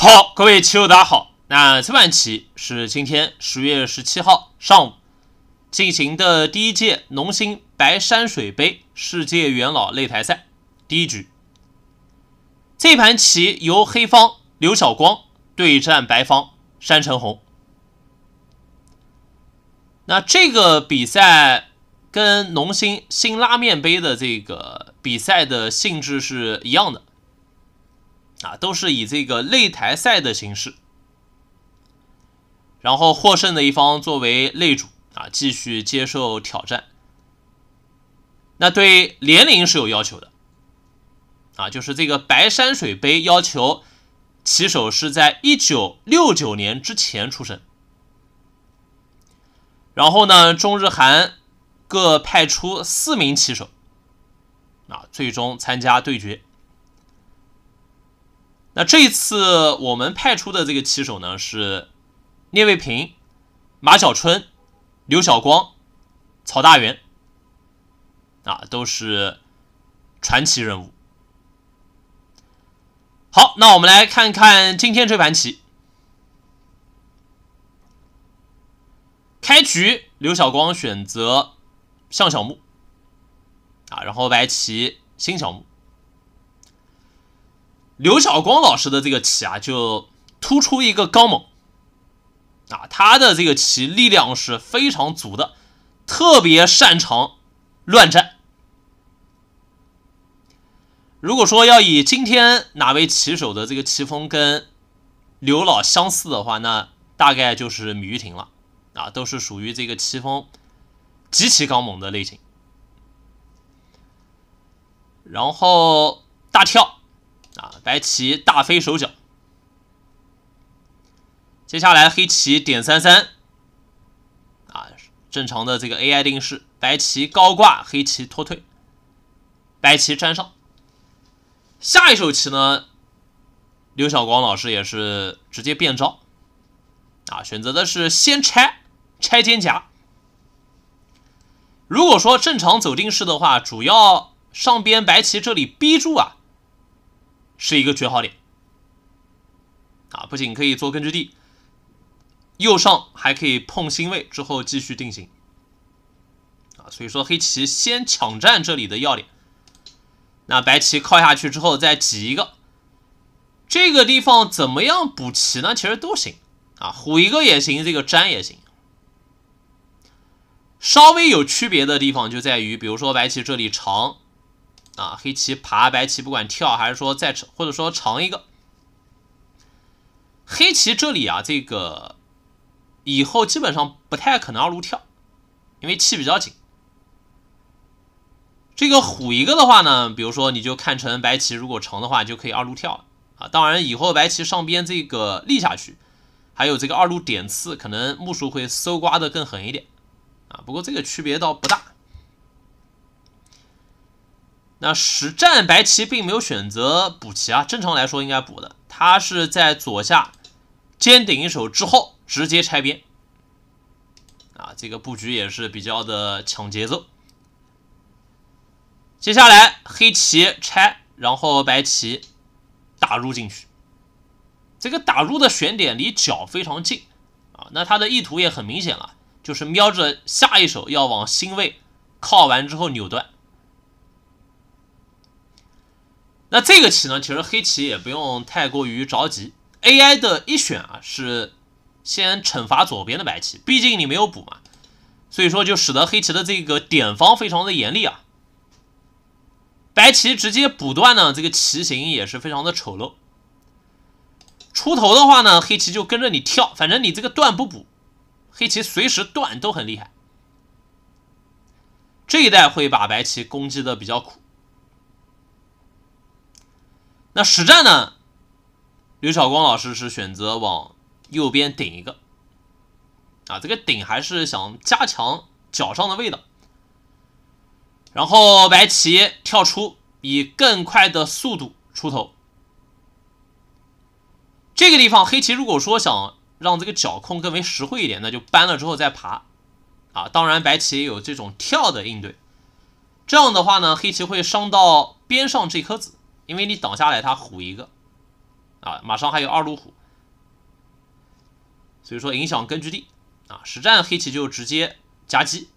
好，各位棋友，大家好。那这盘棋是今天十月十七号上午进行的第一届农心白山水杯世界元老擂台赛第一局。这盘棋由黑方刘晓光对战白方山城红。那这个比赛跟农心新拉面杯的这个比赛的性质是一样的。啊，都是以这个擂台赛的形式，然后获胜的一方作为擂主啊，继续接受挑战。那对年龄是有要求的，啊，就是这个白山水杯要求棋手是在一九六九年之前出生。然后呢，中日韩各派出四名棋手，啊，最终参加对决。那这一次我们派出的这个棋手呢是聂卫平、马晓春、刘小光、曹大元，啊，都是传奇人物。好，那我们来看看今天这盘棋。开局，刘小光选择象小目，啊，然后白棋星小目。刘晓光老师的这个棋啊，就突出一个刚猛啊，他的这个棋力量是非常足的，特别擅长乱战。如果说要以今天哪位棋手的这个棋风跟刘老相似的话，那大概就是米玉婷了啊，都是属于这个棋风极其刚猛的类型。然后大跳。白棋大飞手脚，接下来黑棋点三三，啊，正常的这个 AI 定式，白棋高挂，黑棋拖退，白棋粘上。下一手棋呢，刘晓光老师也是直接变招，啊，选择的是先拆拆肩胛。如果说正常走定式的话，主要上边白棋这里逼住啊。是一个绝好点啊，不仅可以做根据地，右上还可以碰星位之后继续定型啊，所以说黑棋先抢占这里的要点，那白棋靠下去之后再挤一个，这个地方怎么样补棋呢？其实都行啊，虎一个也行，这个粘也行，稍微有区别的地方就在于，比如说白棋这里长。啊，黑棋爬白棋，不管跳还是说再或者说长一个，黑棋这里啊，这个以后基本上不太可能二路跳，因为气比较紧。这个虎一个的话呢，比如说你就看成白棋，如果长的话就可以二路跳啊。当然以后白棋上边这个立下去，还有这个二路点刺，可能目数会搜刮的更狠一点啊。不过这个区别倒不大。那实战白棋并没有选择补棋啊，正常来说应该补的，他是在左下尖顶一手之后直接拆边，啊，这个布局也是比较的抢节奏。接下来黑棋拆，然后白棋打入进去，这个打入的选点离角非常近啊，那他的意图也很明显了，就是瞄着下一手要往星位靠完之后扭断。那这个棋呢，其实黑棋也不用太过于着急。AI 的一选啊，是先惩罚左边的白棋，毕竟你没有补嘛，所以说就使得黑棋的这个点方非常的严厉啊。白棋直接补断呢，这个棋形也是非常的丑陋。出头的话呢，黑棋就跟着你跳，反正你这个断不补，黑棋随时断都很厉害。这一代会把白棋攻击的比较苦。那实战呢？刘晓光老师是选择往右边顶一个啊，这个顶还是想加强脚上的味道。然后白棋跳出，以更快的速度出头。这个地方黑棋如果说想让这个脚控更为实惠一点，那就搬了之后再爬啊。当然白棋也有这种跳的应对，这样的话呢，黑棋会伤到边上这颗子。因为你挡下来，他虎一个，啊，马上还有二路虎，所以说影响根据地，啊，实战黑棋就直接夹击，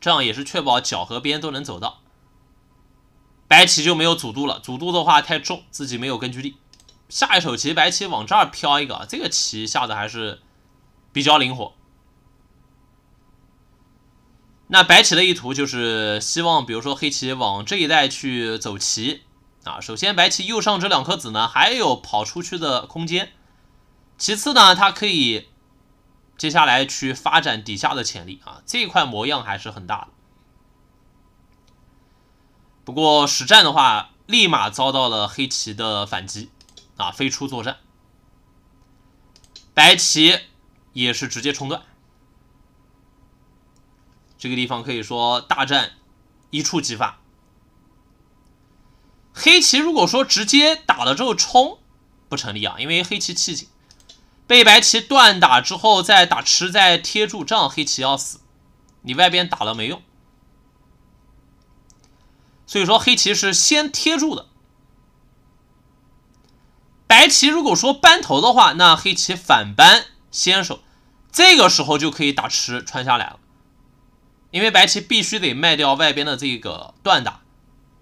这样也是确保角和边都能走到，白棋就没有阻度了，阻度的话太重，自己没有根据地，下一手棋白棋往这儿飘一个，这个棋下的还是比较灵活。那白棋的意图就是希望，比如说黑棋往这一带去走棋啊。首先，白棋右上这两颗子呢，还有跑出去的空间；其次呢，它可以接下来去发展底下的潜力啊，这一块模样还是很大的。不过实战的话，立马遭到了黑棋的反击啊，飞出作战，白棋也是直接冲断。这个地方可以说大战一触即发。黑棋如果说直接打了之后冲不成立啊，因为黑棋气紧，被白棋断打之后再打吃再贴住，这样黑棋要死。你外边打了没用，所以说黑棋是先贴住的。白棋如果说扳头的话，那黑棋反扳先手，这个时候就可以打吃穿下来了。因为白棋必须得卖掉外边的这个断打，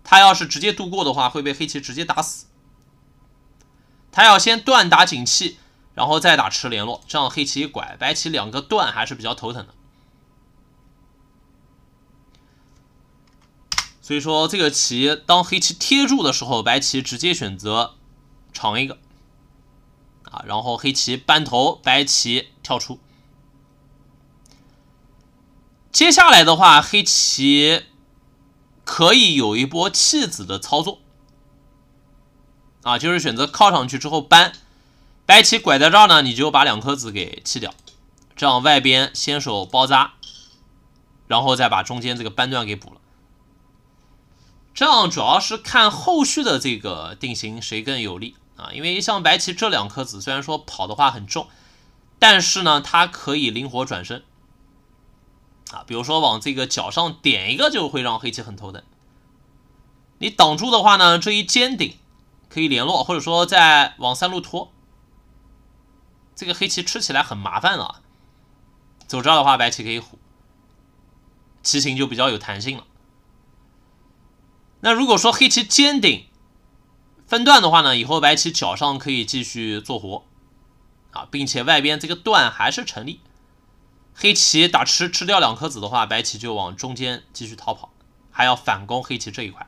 他要是直接度过的话，会被黑棋直接打死。他要先断打景气，然后再打吃联络，这样黑棋一拐，白棋两个断还是比较头疼的。所以说，这个棋当黑棋贴住的时候，白棋直接选择长一个，啊，然后黑棋扳头，白棋跳出。接下来的话，黑棋可以有一波弃子的操作，啊，就是选择靠上去之后搬，白棋拐在这儿呢，你就把两颗子给弃掉，这样外边先手包扎，然后再把中间这个扳段给补了，这样主要是看后续的这个定型谁更有利啊，因为像白棋这两颗子虽然说跑的话很重，但是呢，它可以灵活转身。啊，比如说往这个角上点一个，就会让黑棋很头疼。你挡住的话呢，这一尖顶可以联络，或者说再往三路拖，这个黑棋吃起来很麻烦啊。走这的话，白棋可以虎，棋形就比较有弹性了。那如果说黑棋尖顶分段的话呢，以后白棋角上可以继续做活啊，并且外边这个段还是成立。黑棋打吃吃掉两颗子的话，白棋就往中间继续逃跑，还要反攻黑棋这一块。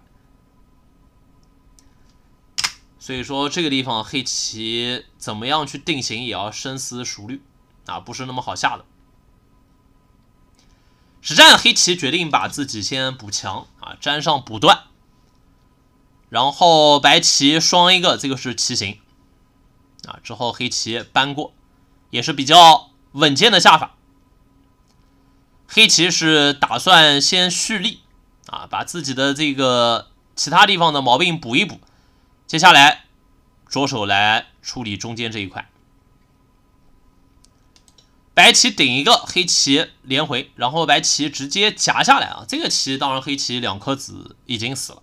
所以说这个地方黑棋怎么样去定型，也要深思熟虑啊，不是那么好下的。实战黑棋决定把自己先补强啊，粘上补断，然后白棋双一个，这个是棋形啊。之后黑棋搬过，也是比较稳健的下法。黑棋是打算先蓄力啊，把自己的这个其他地方的毛病补一补，接下来着手来处理中间这一块。白棋顶一个，黑棋连回，然后白棋直接夹下来啊。这个棋当然黑棋两颗子已经死了，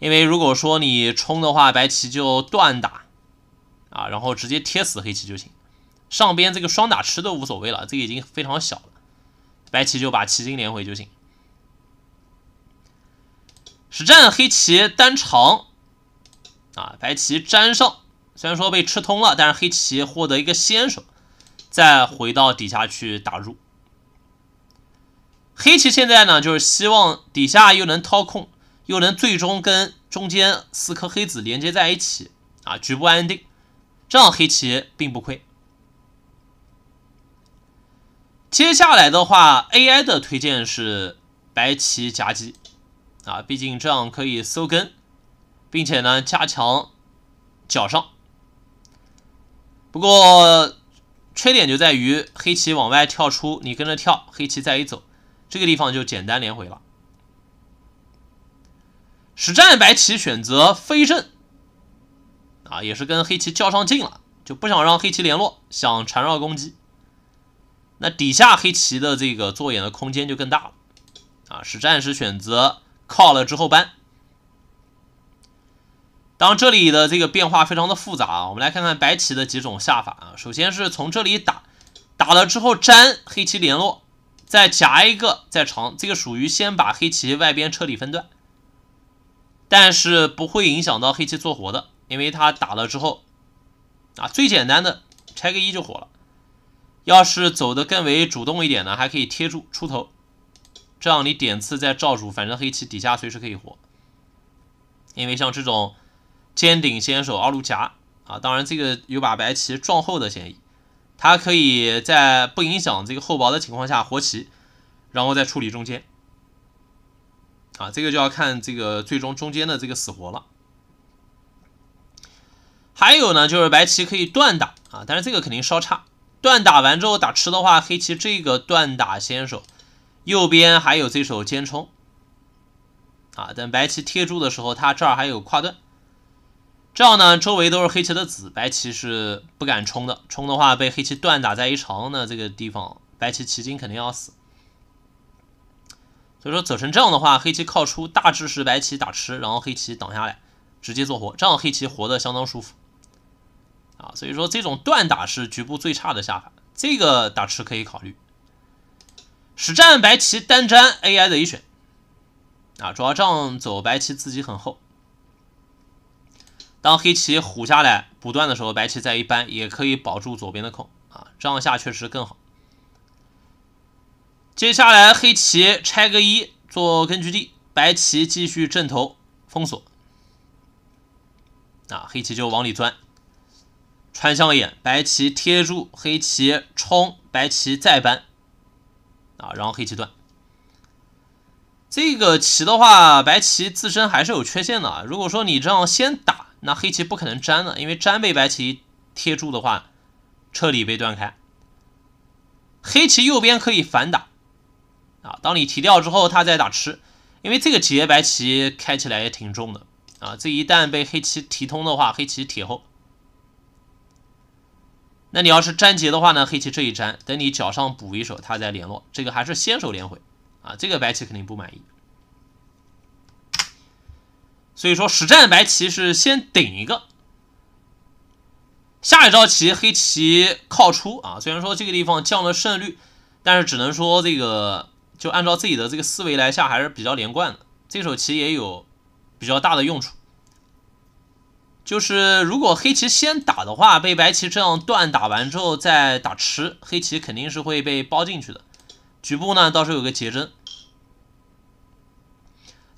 因为如果说你冲的话，白棋就断打啊，然后直接贴死黑棋就行。上边这个双打吃都无所谓了，这个已经非常小了。白棋就把棋筋连回就行。实战黑棋单长，啊，白棋粘上，虽然说被吃通了，但是黑棋获得一个先手，再回到底下去打入。黑棋现在呢，就是希望底下又能掏空，又能最终跟中间四颗黑子连接在一起，啊，局部安定，这样黑棋并不亏。接下来的话，AI 的推荐是白棋夹击，啊，毕竟这样可以搜根，并且呢加强脚上。不过缺点就在于黑棋往外跳出，你跟着跳，黑棋再一走，这个地方就简单连回了。实战白棋选择飞阵啊，也是跟黑棋较上劲了，就不想让黑棋联络，想缠绕攻击。那底下黑棋的这个做眼的空间就更大了，啊，实战时选择靠了之后搬。当这里的这个变化非常的复杂啊，我们来看看白棋的几种下法啊。首先是从这里打，打了之后粘黑棋联络，再夹一个再长，这个属于先把黑棋外边彻底分段，但是不会影响到黑棋做活的，因为它打了之后，啊，最简单的拆个一就活了。要是走的更为主动一点呢，还可以贴住出头，这样你点刺再罩住，反正黑棋底下随时可以活。因为像这种尖顶先手二路夹啊，当然这个有把白棋撞厚的嫌疑，它可以在不影响这个厚薄的情况下活棋，然后再处理中间。啊，这个就要看这个最终中间的这个死活了。还有呢，就是白棋可以断打啊，但是这个肯定稍差。断打完之后打吃的话，黑棋这个断打先手，右边还有这手尖冲，啊，等白棋贴住的时候，他这儿还有跨断，这样呢，周围都是黑棋的子，白棋是不敢冲的，冲的话被黑棋断打在一长那这个地方，白棋棋筋肯定要死，所以说走成这样的话，黑棋靠出大致是白棋打吃，然后黑棋挡下来，直接做活，这样黑棋活的相当舒服。啊，所以说这种断打是局部最差的下法，这个打吃可以考虑。实战白棋单粘 AI 的一选，啊，主要这样走白棋自己很厚。当黑棋虎下来不断的时候，白棋再一扳也可以保住左边的空啊，这样下确实更好。接下来黑棋拆个一做根据地，白棋继续正头封锁。啊，黑棋就往里钻。穿象眼，白棋贴住，黑棋冲，白棋再搬，啊，然后黑棋断。这个棋的话，白棋自身还是有缺陷的。如果说你这样先打，那黑棋不可能粘的，因为粘被白棋贴住的话，彻底被断开。黑棋右边可以反打，啊，当你提掉之后，他再打吃，因为这个劫白棋开起来也挺重的，啊，这一旦被黑棋提通的话，黑棋铁后。那你要是粘结的话呢？黑棋这一粘，等你脚上补一手，他再联络，这个还是先手连回啊！这个白棋肯定不满意。所以说实战白棋是先顶一个，下一招棋黑棋靠出啊。虽然说这个地方降了胜率，但是只能说这个就按照自己的这个思维来下还是比较连贯的。这手棋也有比较大的用处。就是如果黑棋先打的话，被白棋这样断打完之后再打吃，黑棋肯定是会被包进去的。局部呢，到时候有个结针，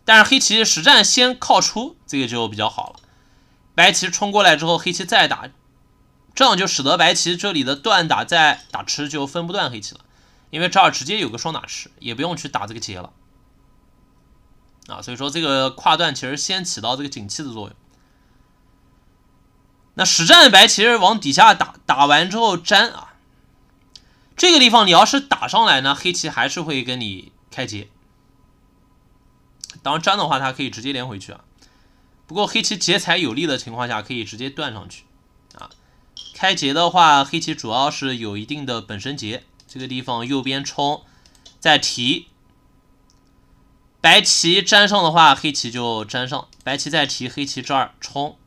但是黑棋实战先靠出，这个就比较好了。白棋冲过来之后，黑棋再打，这样就使得白棋这里的断打再打吃就分不断黑棋了，因为这儿直接有个双打吃，也不用去打这个结了。啊，所以说这个跨断其实先起到这个警惕的作用。那实战白其实往底下打，打完之后粘啊，这个地方你要是打上来呢，黑棋还是会跟你开劫。当然粘的话，它可以直接连回去啊。不过黑棋劫财有利的情况下，可以直接断上去啊。开劫的话，黑棋主要是有一定的本身劫，这个地方右边冲再提，白棋粘上的话，黑棋就粘上，白棋再提，黑棋这儿冲。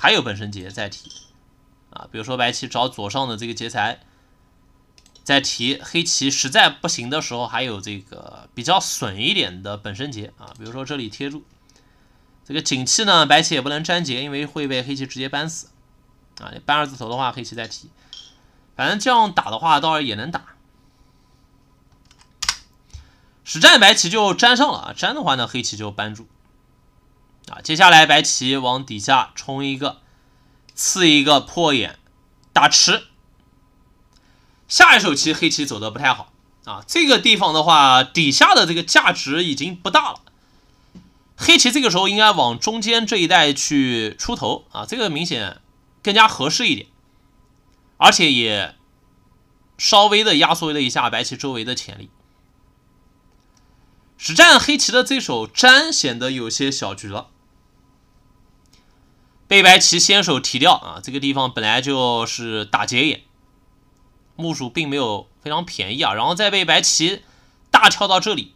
还有本身劫再提啊，比如说白棋找左上的这个劫材再提，黑棋实在不行的时候还有这个比较损一点的本身劫啊，比如说这里贴住这个景气呢，白棋也不能粘劫，因为会被黑棋直接扳死啊。扳二字头的话，黑棋再提，反正这样打的话，倒是也能打。实战白棋就粘上了啊，粘的话呢，黑棋就扳住。啊，接下来白棋往底下冲一个，刺一个破眼打吃。下一手棋黑棋走的不太好啊，这个地方的话底下的这个价值已经不大了。黑棋这个时候应该往中间这一带去出头啊，这个明显更加合适一点，而且也稍微的压缩了一下白棋周围的潜力。实战黑棋的这手粘显得有些小局了。黑白棋先手提掉啊，这个地方本来就是打劫眼，木数并没有非常便宜啊，然后再被白棋大跳到这里，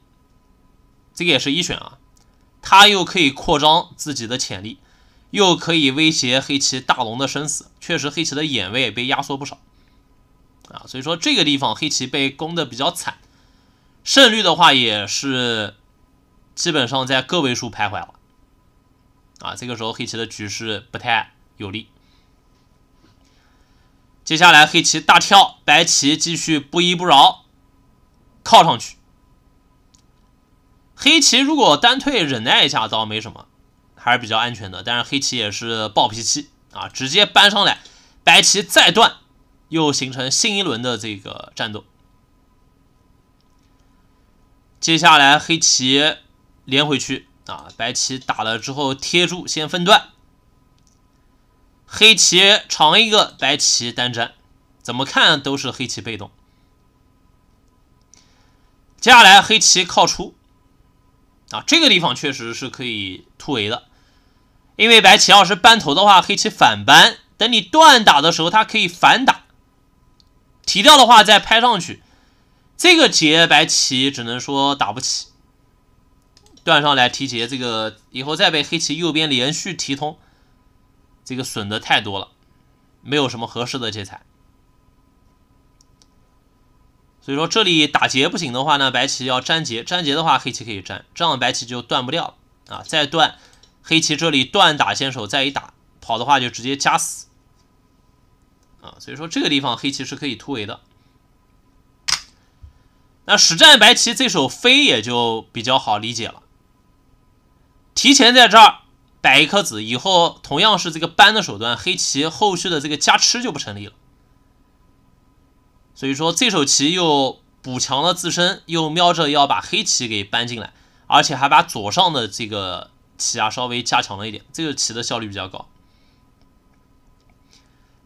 这个也是一选啊，他又可以扩张自己的潜力，又可以威胁黑棋大龙的生死，确实黑棋的眼位被压缩不少啊，所以说这个地方黑棋被攻的比较惨，胜率的话也是基本上在个位数徘徊了。啊，这个时候黑棋的局势不太有利。接下来黑棋大跳，白棋继续不依不饶，靠上去。黑棋如果单退忍耐一下，倒没什么，还是比较安全的。但是黑棋也是暴脾气啊，直接搬上来，白棋再断，又形成新一轮的这个战斗。接下来黑棋连回去。啊，白棋打了之后贴住先分段，黑棋长一个，白棋单粘，怎么看都是黑棋被动。接下来黑棋靠出，啊，这个地方确实是可以突围的，因为白棋要是扳头的话，黑棋反扳，等你断打的时候，它可以反打，提掉的话再拍上去，这个劫白棋只能说打不起。断上来提劫，这个以后再被黑棋右边连续提通，这个损的太多了，没有什么合适的劫材。所以说这里打劫不行的话呢，白棋要粘劫，粘劫的话黑棋可以粘，这样白棋就断不掉啊。再断黑棋这里断打先手，再一打跑的话就直接夹死啊。所以说这个地方黑棋是可以突围的。那实战白棋这手飞也就比较好理解了。提前在这儿摆一颗子，以后同样是这个搬的手段，黑棋后续的这个加吃就不成立了。所以说，这手棋又补强了自身，又瞄着要把黑棋给搬进来，而且还把左上的这个棋啊稍微加强了一点，这个棋的效率比较高。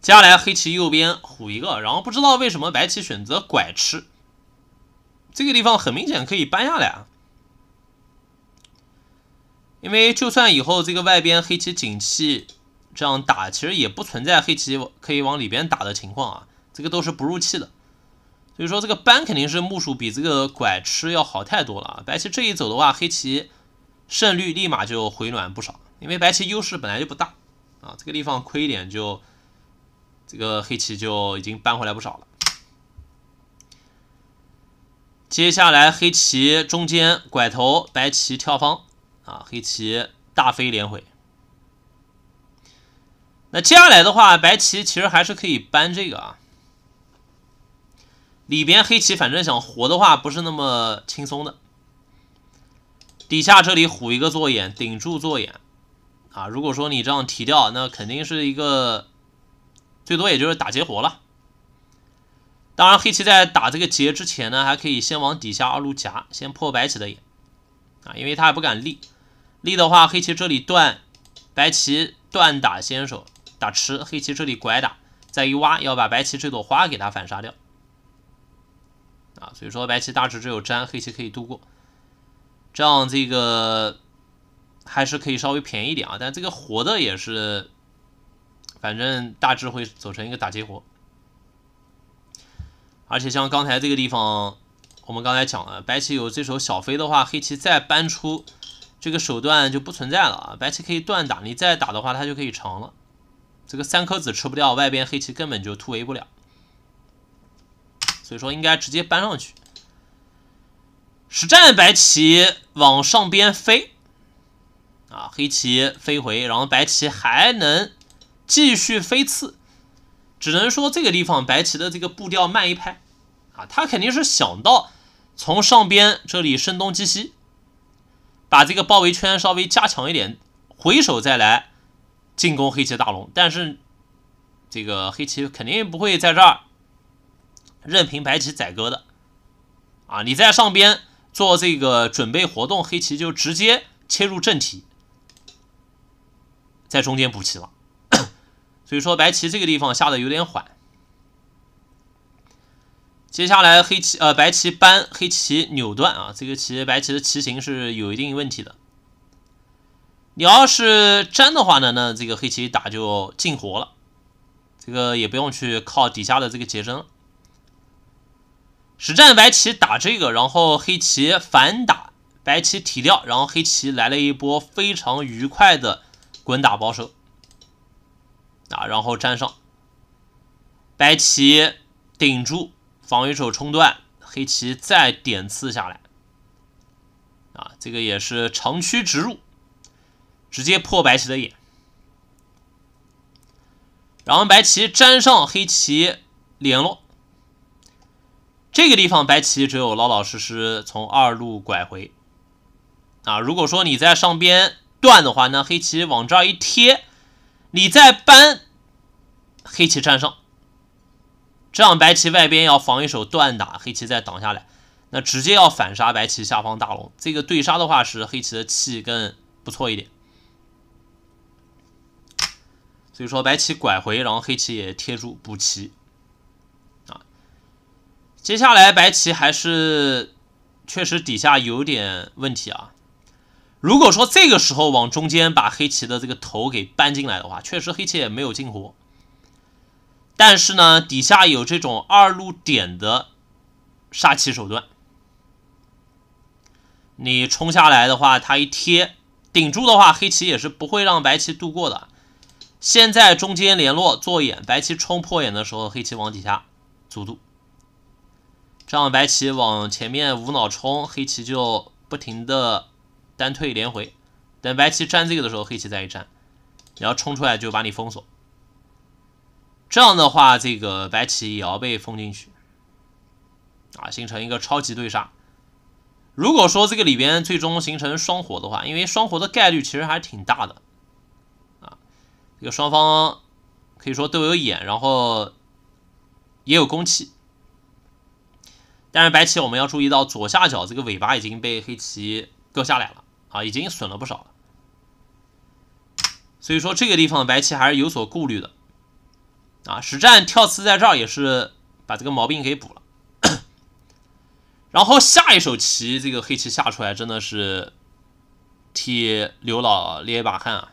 接下来黑棋右边虎一个，然后不知道为什么白棋选择拐吃，这个地方很明显可以搬下来啊。因为就算以后这个外边黑棋景气这样打，其实也不存在黑棋可以往里边打的情况啊，这个都是不入气的。所以说这个扳肯定是木数比这个拐吃要好太多了啊！白棋这一走的话，黑棋胜率立马就回暖不少，因为白棋优势本来就不大啊，这个地方亏一点就这个黑棋就已经扳回来不少了。接下来黑棋中间拐头，白棋跳方。啊，黑棋大飞连回。那接下来的话，白棋其实还是可以搬这个啊。里边黑棋反正想活的话，不是那么轻松的。底下这里虎一个做眼，顶住做眼啊。如果说你这样提掉，那肯定是一个最多也就是打劫活了。当然，黑棋在打这个劫之前呢，还可以先往底下二路夹，先破白棋的眼啊，因为他也不敢立。利的话，黑棋这里断，白棋断打先手打吃，黑棋这里拐打再一挖，要把白棋这朵花给它反杀掉。啊，所以说白棋大致只有粘，黑棋可以度过。这样这个还是可以稍微便宜点啊，但这个活的也是，反正大致会走成一个打劫活。而且像刚才这个地方，我们刚才讲了，白棋有这手小飞的话，黑棋再搬出。这个手段就不存在了啊！白棋可以断打，你再打的话，它就可以长了。这个三颗子吃不掉，外边黑棋根本就突围不了。所以说，应该直接搬上去。实战白棋往上边飞啊，黑棋飞回，然后白棋还能继续飞刺。只能说这个地方白棋的这个步调慢一拍啊，他肯定是想到从上边这里声东击西。把这个包围圈稍微加强一点，回手再来进攻黑棋大龙。但是这个黑棋肯定不会在这儿任凭白棋宰割的啊！你在上边做这个准备活动，黑棋就直接切入正题，在中间补棋了。所以说，白棋这个地方下的有点缓。接下来黑棋呃白棋搬黑棋扭断啊，这个棋白棋的棋形是有一定问题的。你要是粘的话呢，那这个黑棋打就尽活了，这个也不用去靠底下的这个劫争了。实战白棋打这个，然后黑棋反打，白棋提掉，然后黑棋来了一波非常愉快的滚打保守啊，然后粘上，白棋顶住。防御手冲断黑棋，再点刺下来，啊，这个也是长驱直入，直接破白棋的眼，然后白棋粘上黑棋联络，这个地方白棋只有老老实实从二路拐回，啊，如果说你在上边断的话，那黑棋往这儿一贴，你再搬，黑棋粘上。这样白棋外边要防一手断打，黑棋再挡下来，那直接要反杀白棋下方大龙。这个对杀的话是黑棋的气更不错一点。所以说白棋拐回，然后黑棋也贴住补棋啊。接下来白棋还是确实底下有点问题啊。如果说这个时候往中间把黑棋的这个头给搬进来的话，确实黑棋也没有进活。但是呢，底下有这种二路点的杀棋手段，你冲下来的话，他一贴顶住的话，黑棋也是不会让白棋度过的。现在中间联络做眼，白棋冲破眼的时候，黑棋往底下阻度，这样白棋往前面无脑冲，黑棋就不停的单退连回。等白棋占这个的时候，黑棋再一占，然后冲出来就把你封锁。这样的话，这个白棋也要被封进去，啊，形成一个超级对杀。如果说这个里边最终形成双活的话，因为双活的概率其实还挺大的，啊，这个双方可以说都有眼，然后也有攻气。但是白棋我们要注意到左下角这个尾巴已经被黑棋割下来了，啊，已经损了不少了。所以说这个地方白棋还是有所顾虑的。啊，实战跳刺在这儿也是把这个毛病给补了。然后下一手棋，这个黑棋下出来真的是替刘老捏一把汗啊！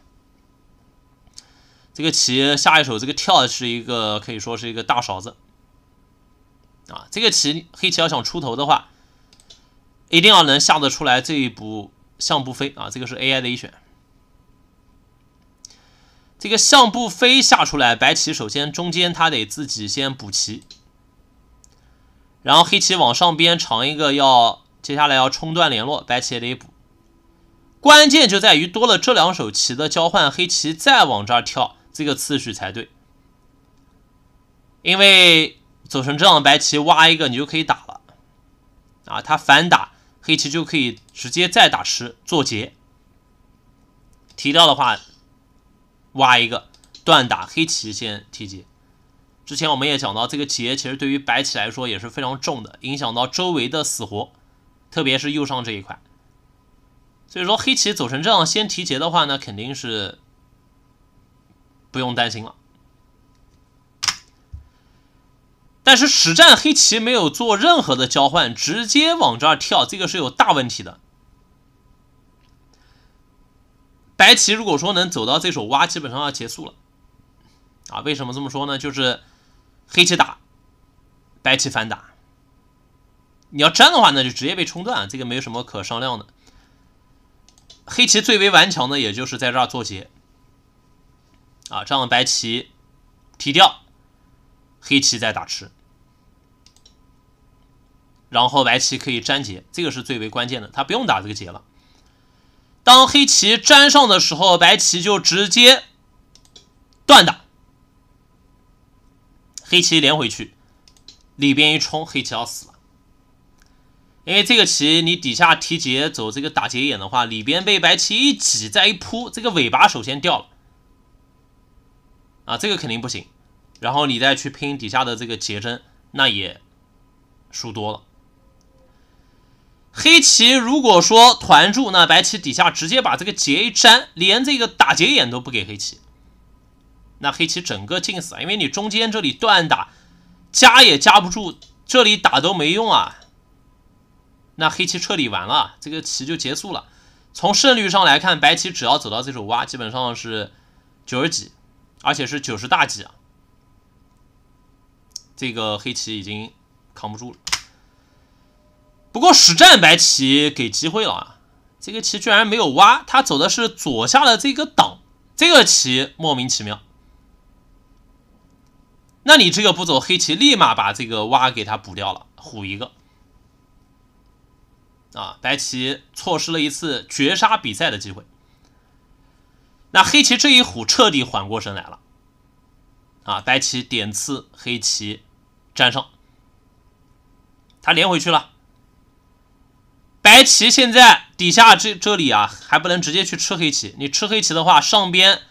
这个棋下一手这个跳是一个可以说是一个大勺子啊！这个棋黑棋要想出头的话，一定要能下得出来这一步象不飞啊！这个是 AI 的一选。这个象不飞下出来，白棋首先中间他得自己先补棋，然后黑棋往上边长一个，要接下来要冲断联络，白棋也得补。关键就在于多了这两手棋的交换，黑棋再往这儿跳，这个次序才对。因为走成这样，白棋挖一个你就可以打了，啊，他反打黑棋就可以直接再打吃做劫。提掉的话。挖一个断打黑棋先提劫，之前我们也讲到，这个劫其实对于白棋来说也是非常重的，影响到周围的死活，特别是右上这一块。所以说黑棋走成这样先提劫的话呢，肯定是不用担心了。但是实战黑棋没有做任何的交换，直接往这儿跳，这个是有大问题的。白棋如果说能走到这手挖，基本上要结束了。啊，为什么这么说呢？就是黑棋打，白棋反打。你要粘的话，那就直接被冲断，这个没有什么可商量的。黑棋最为顽强的，也就是在这儿做劫。啊，这样白棋提掉，黑棋再打吃，然后白棋可以粘劫，这个是最为关键的，他不用打这个劫了。当黑棋粘上的时候，白棋就直接断打，黑棋连回去，里边一冲，黑棋要死了。因为这个棋，你底下提劫走这个打劫眼的话，里边被白棋一挤再一扑，这个尾巴首先掉了，啊，这个肯定不行。然后你再去拼底下的这个劫针，那也输多了。黑棋如果说团住，那白棋底下直接把这个劫一粘，连这个打劫眼都不给黑棋，那黑棋整个进死，因为你中间这里断打，夹也夹不住，这里打都没用啊，那黑棋彻底完了，这个棋就结束了。从胜率上来看，白棋只要走到这手挖，基本上是九十几，而且是九十大几啊，这个黑棋已经扛不住了。不过实战白棋给机会了啊，这个棋居然没有挖，他走的是左下的这个挡，这个棋莫名其妙。那你这个不走，黑棋立马把这个挖给他补掉了，虎一个。啊，白棋错失了一次绝杀比赛的机会。那黑棋这一虎彻底缓过神来了，啊，白棋点刺黑棋占上，他连回去了。白棋现在底下这这里啊，还不能直接去吃黑棋。你吃黑棋的话，上边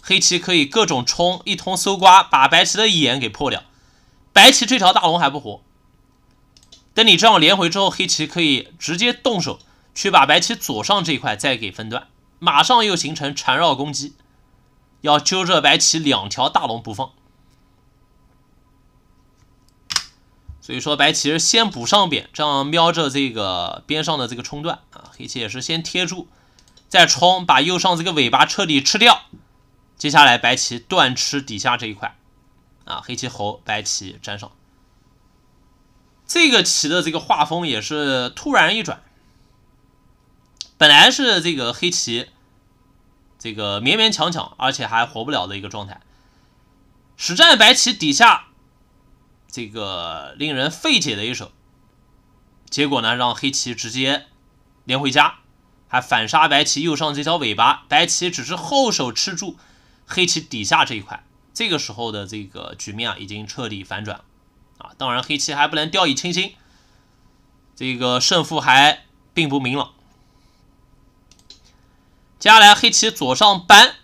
黑棋可以各种冲，一通搜刮，把白棋的眼给破掉。白棋这条大龙还不活。等你这样连回之后，黑棋可以直接动手去把白棋左上这一块再给分段，马上又形成缠绕攻击，要揪着白棋两条大龙不放。所以说，白棋是先补上边，这样瞄着这个边上的这个冲段啊。黑棋也是先贴住，再冲，把右上这个尾巴彻底吃掉。接下来，白棋断吃底下这一块啊。黑棋猴，白棋粘上。这个棋的这个画风也是突然一转，本来是这个黑棋这个勉勉强强，而且还活不了的一个状态。实战白棋底下。这个令人费解的一手，结果呢让黑棋直接连回家，还反杀白棋右上这条尾巴。白棋只是后手吃住黑棋底下这一块。这个时候的这个局面啊，已经彻底反转啊！当然黑棋还不能掉以轻心，这个胜负还并不明朗。接下来黑棋左上扳，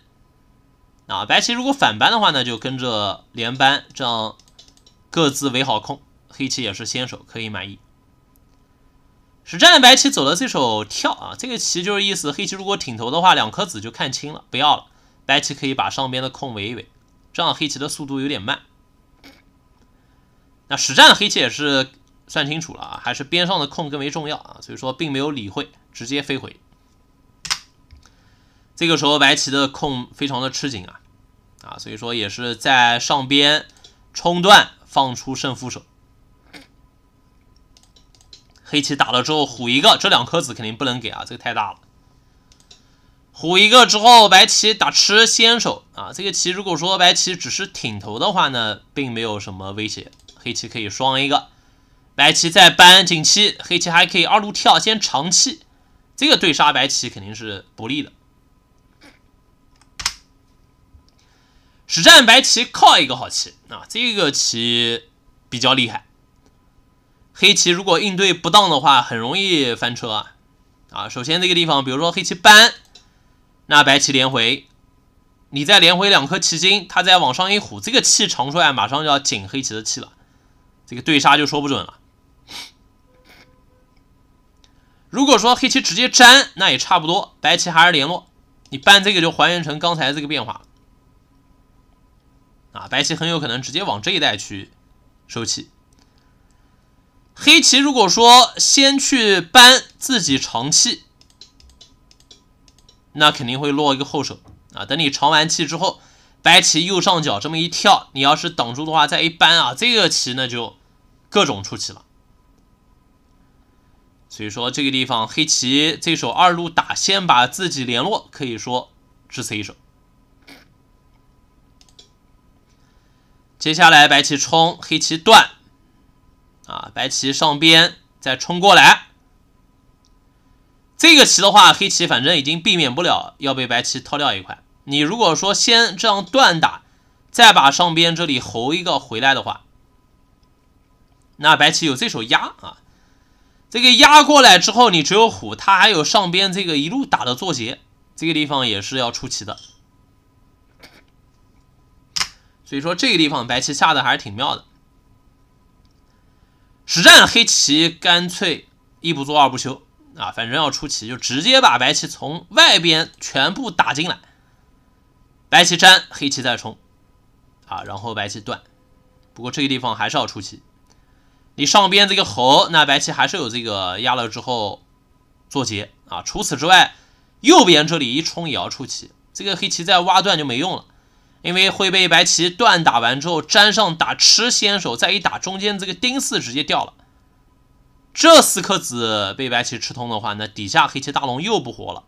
啊，白棋如果反扳的话呢，就跟着连扳，这样。各自围好空，黑棋也是先手，可以满意。实战白棋走了这手跳啊，这个棋就是意思，黑棋如果挺头的话，两颗子就看清了，不要了。白棋可以把上边的空围一围，这样黑棋的速度有点慢。那实战黑棋也是算清楚了啊，还是边上的空更为重要啊，所以说并没有理会，直接飞回。这个时候白棋的空非常的吃紧啊，啊，所以说也是在上边冲断。放出胜负手，黑棋打了之后虎一个，这两颗子肯定不能给啊，这个太大了。虎一个之后，白棋打吃先手啊，这个棋如果说白棋只是挺头的话呢，并没有什么威胁，黑棋可以双一个，白棋再扳紧棋，黑棋还可以二路跳先长气，这个对杀白棋肯定是不利的。实战白棋靠一个好棋啊，这个棋比较厉害。黑棋如果应对不当的话，很容易翻车啊啊！首先这个地方，比如说黑棋搬，那白棋连回，你再连回两颗棋筋，它再往上一虎，这个气长出来，马上就要紧黑棋的气了。这个对杀就说不准了。如果说黑棋直接粘，那也差不多。白棋还是联络，你搬这个就还原成刚才这个变化。啊，白棋很有可能直接往这一带去收气。黑棋如果说先去搬自己长气，那肯定会落一个后手啊。等你长完气之后，白棋右上角这么一跳，你要是挡住的话，再一搬啊，这个棋那就各种出奇了。所以说，这个地方黑棋这手二路打，先把自己联络，可以说至此一手。接下来白棋冲，黑棋断，啊，白棋上边再冲过来，这个棋的话，黑棋反正已经避免不了要被白棋掏掉一块。你如果说先这样断打，再把上边这里侯一个回来的话，那白棋有这手压啊，这个压过来之后，你只有虎，他还有上边这个一路打的作结，这个地方也是要出棋的。所以说这个地方白棋下的还是挺妙的。实战黑棋干脆一不做二不休啊，反正要出棋就直接把白棋从外边全部打进来。白棋粘，黑棋再冲啊，然后白棋断。不过这个地方还是要出棋。你上边这个猴，那白棋还是有这个压了之后做劫啊。除此之外，右边这里一冲也要出棋。这个黑棋再挖断就没用了。因为会被白棋断打完之后粘上打吃先手，再一打中间这个钉四直接掉了。这四颗子被白棋吃通的话，那底下黑棋大龙又不活了，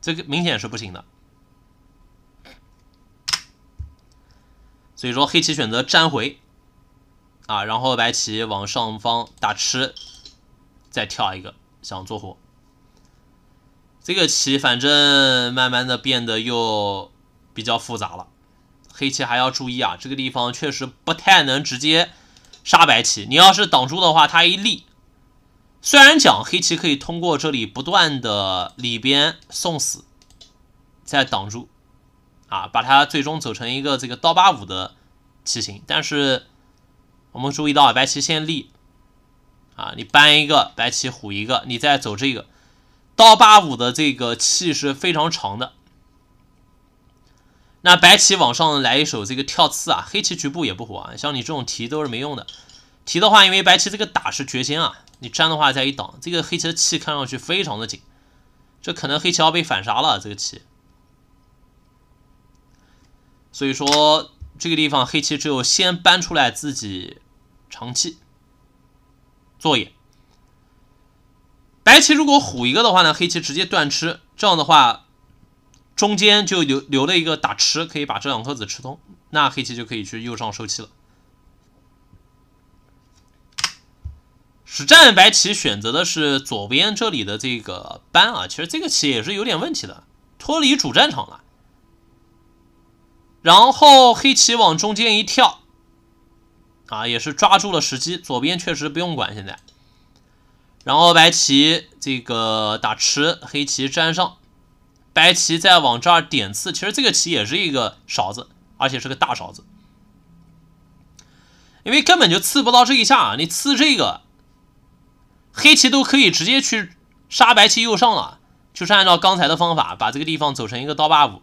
这个明显是不行的。所以说黑棋选择粘回，啊，然后白棋往上方打吃，再跳一个想做活。这个棋反正慢慢的变得又比较复杂了。黑棋还要注意啊，这个地方确实不太能直接杀白棋。你要是挡住的话，它一立，虽然讲黑棋可以通过这里不断的里边送死，再挡住，啊，把它最终走成一个这个刀八五的棋形。但是我们注意到啊，白棋先立，啊，你搬一个白棋虎一个，你再走这个刀八五的这个气是非常长的。那白棋往上来一手这个跳刺啊，黑棋局部也不活啊，像你这种提都是没用的。提的话，因为白棋这个打是绝尖啊，你粘的话再一挡，这个黑棋的气看上去非常的紧，这可能黑棋要被反杀了这个棋。所以说这个地方黑棋只有先搬出来自己长气，做眼。白棋如果虎一个的话呢，黑棋直接断吃，这样的话。中间就留留了一个打吃，可以把这两颗子吃通，那黑棋就可以去右上收气了。实战白棋选择的是左边这里的这个扳啊，其实这个棋也是有点问题的，脱离主战场了。然后黑棋往中间一跳，啊，也是抓住了时机，左边确实不用管现在。然后白棋这个打吃，黑棋粘上。白棋再往这儿点刺，其实这个棋也是一个勺子，而且是个大勺子，因为根本就刺不到这一下啊！你刺这个，黑棋都可以直接去杀白棋右上了，就是按照刚才的方法，把这个地方走成一个刀疤五。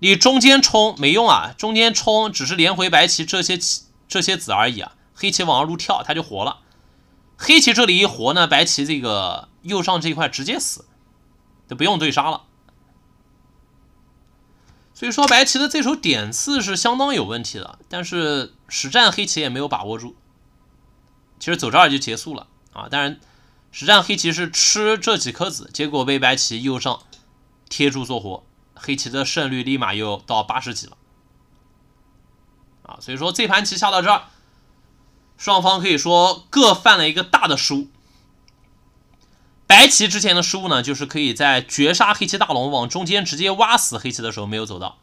你中间冲没用啊，中间冲只是连回白棋这些棋这些子而已啊！黑棋往上路跳，它就活了。黑棋这里一活呢，白棋这个右上这一块直接死。就不用对杀了，所以说白棋的这手点刺是相当有问题的，但是实战黑棋也没有把握住，其实走这儿就结束了啊。当然，实战黑棋是吃这几颗子，结果被白棋右上贴住做活，黑棋的胜率立马又到八十几了啊。所以说这盘棋下到这儿，双方可以说各犯了一个大的失误。白棋之前的失误呢，就是可以在绝杀黑棋大龙往中间直接挖死黑棋的时候没有走到。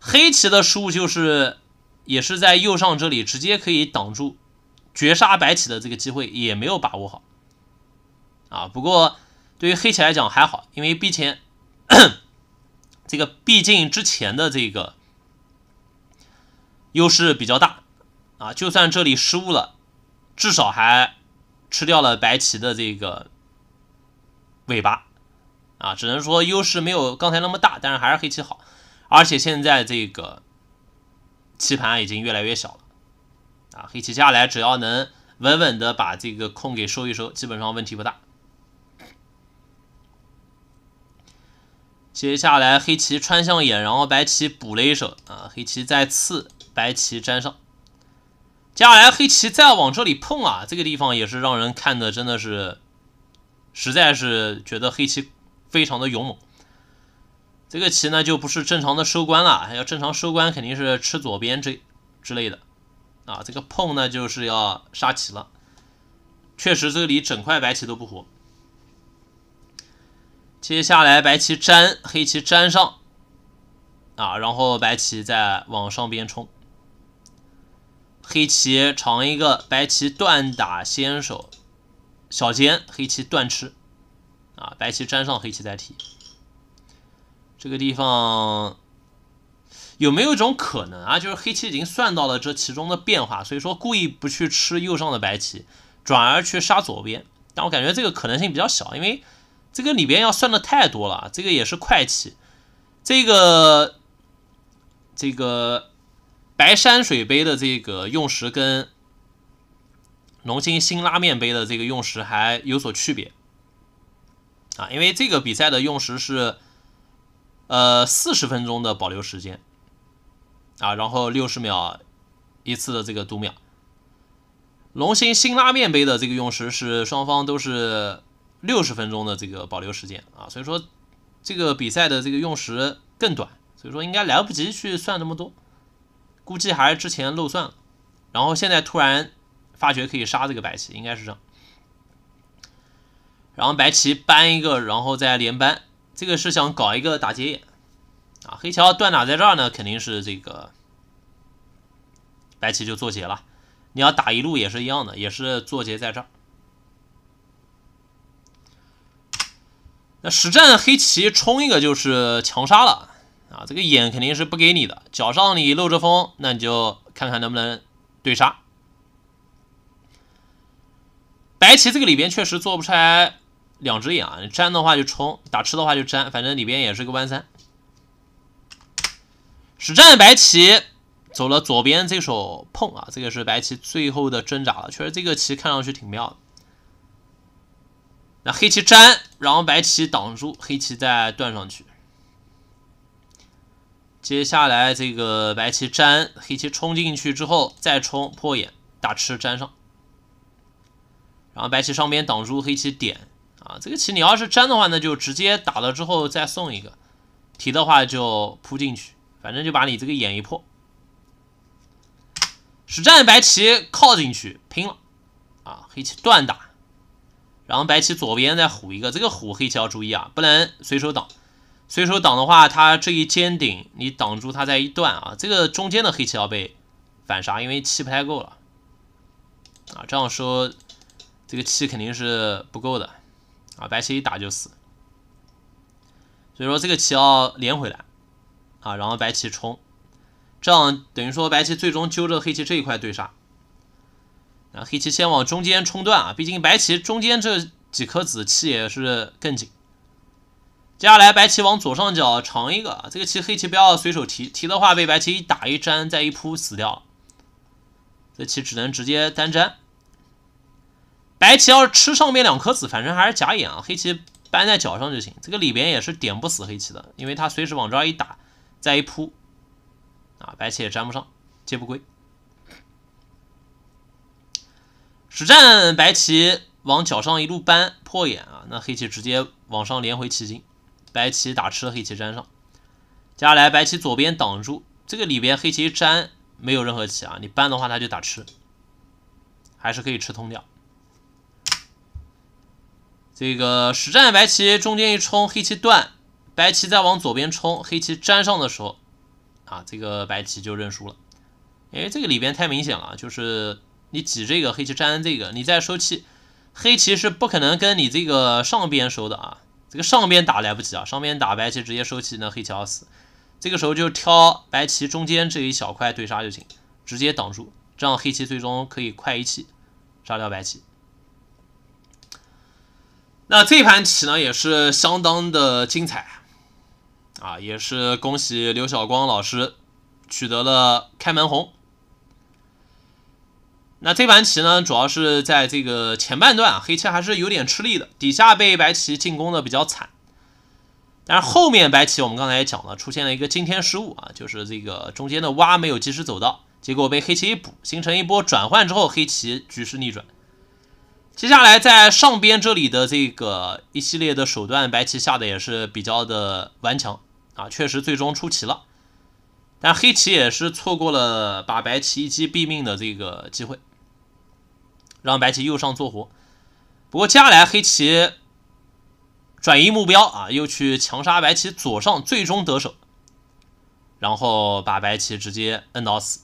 黑棋的失误就是，也是在右上这里直接可以挡住绝杀白棋的这个机会也没有把握好。啊，不过对于黑棋来讲还好，因为毕竟这个毕竟之前的这个优势比较大啊，就算这里失误了，至少还吃掉了白棋的这个。尾巴，啊，只能说优势没有刚才那么大，但是还是黑棋好，而且现在这个棋盘已经越来越小了，啊，黑棋接下来只要能稳稳的把这个空给收一收，基本上问题不大。接下来黑棋穿象眼，然后白棋补了一手，啊，黑棋再刺，白棋粘上，接下来黑棋再往这里碰啊，这个地方也是让人看的真的是。实在是觉得黑棋非常的勇猛，这个棋呢就不是正常的收官了，要正常收官肯定是吃左边这之类的啊，这个碰呢就是要杀棋了。确实这里整块白棋都不活，接下来白棋粘黑棋粘上啊，然后白棋再往上边冲，黑棋长一个，白棋断打先手。小尖黑棋断吃，啊，白棋粘上黑棋再提。这个地方有没有一种可能啊？就是黑棋已经算到了这其中的变化，所以说故意不去吃右上的白棋，转而去杀左边。但我感觉这个可能性比较小，因为这个里边要算的太多了。这个也是快棋，这个这个白山水杯的这个用时跟。龙心新拉面杯的这个用时还有所区别啊，因为这个比赛的用时是呃四十分钟的保留时间啊，然后六十秒一次的这个读秒。龙兴新拉面杯的这个用时是双方都是六十分钟的这个保留时间啊，所以说这个比赛的这个用时更短，所以说应该来不及去算那么多，估计还是之前漏算了，然后现在突然。发觉可以杀这个白棋，应该是这样。然后白棋搬一个，然后再连搬，这个是想搞一个打劫眼啊。黑桥断打在这儿呢，肯定是这个白棋就做劫了。你要打一路也是一样的，也是做劫在这儿。那实战黑棋冲一个就是强杀了啊，这个眼肯定是不给你的，脚上你露着风，那你就看看能不能对杀。白棋这个里边确实做不出来两只眼啊，粘的话就冲，打吃的话就粘，反正里边也是个弯三。实战白棋走了左边这手碰啊，这个是白棋最后的挣扎了，确实这个棋看上去挺妙的。那黑棋粘，然后白棋挡住，黑棋再断上去。接下来这个白棋粘，黑棋冲进去之后再冲破眼，打吃粘上。然后白棋上边挡住黑棋点啊，这个棋你要是粘的话，那就直接打了之后再送一个；提的话就扑进去，反正就把你这个眼一破。实战白棋靠进去拼了啊，黑棋断打。然后白棋左边再虎一个，这个虎黑棋要注意啊，不能随手挡。随手挡的话，它这一尖顶你挡住，它再一断啊，这个中间的黑棋要被反杀，因为气不太够了啊。这样说。这个气肯定是不够的，啊，白棋一打就死，所以说这个棋要连回来，啊，然后白棋冲，这样等于说白棋最终揪着黑棋这一块对杀，啊，黑棋先往中间冲断啊，毕竟白棋中间这几颗子气也是更紧，接下来白棋往左上角长一个，这个棋黑棋不要随手提，提的话被白棋一打一粘再一扑死掉，这棋只能直接单粘。白棋要是吃上面两颗子，反正还是假眼啊。黑棋搬在脚上就行，这个里边也是点不死黑棋的，因为它随时往这儿一打，再一扑，啊，白棋也粘不上，接不归。实战白棋往脚上一路搬破眼啊，那黑棋直接往上连回棋筋，白棋打吃黑棋粘上。接下来白棋左边挡住，这个里边黑棋一粘没有任何棋啊，你搬的话它就打吃，还是可以吃通掉。这个实战白棋中间一冲，黑棋断，白棋再往左边冲，黑棋粘上的时候，啊，这个白棋就认输了。哎，这个里边太明显了，就是你挤这个黑棋粘这个，你再收气，黑棋是不可能跟你这个上边收的啊，这个上边打来不及啊，上边打白棋直接收气，那黑棋要死。这个时候就挑白棋中间这一小块对杀就行，直接挡住，这样黑棋最终可以快一气杀掉白棋。那这盘棋呢也是相当的精彩啊，也是恭喜刘晓光老师取得了开门红。那这盘棋呢主要是在这个前半段，黑棋还是有点吃力的，底下被白棋进攻的比较惨。但是后面白棋我们刚才也讲了，出现了一个惊天失误啊，就是这个中间的蛙没有及时走到，结果被黑棋一补，形成一波转换之后，黑棋局势逆转。接下来，在上边这里的这个一系列的手段，白棋下的也是比较的顽强啊，确实最终出棋了。但黑棋也是错过了把白棋一击毙命的这个机会，让白棋右上做活。不过接下来黑棋转移目标啊，又去强杀白棋左上，最终得手，然后把白棋直接摁到死。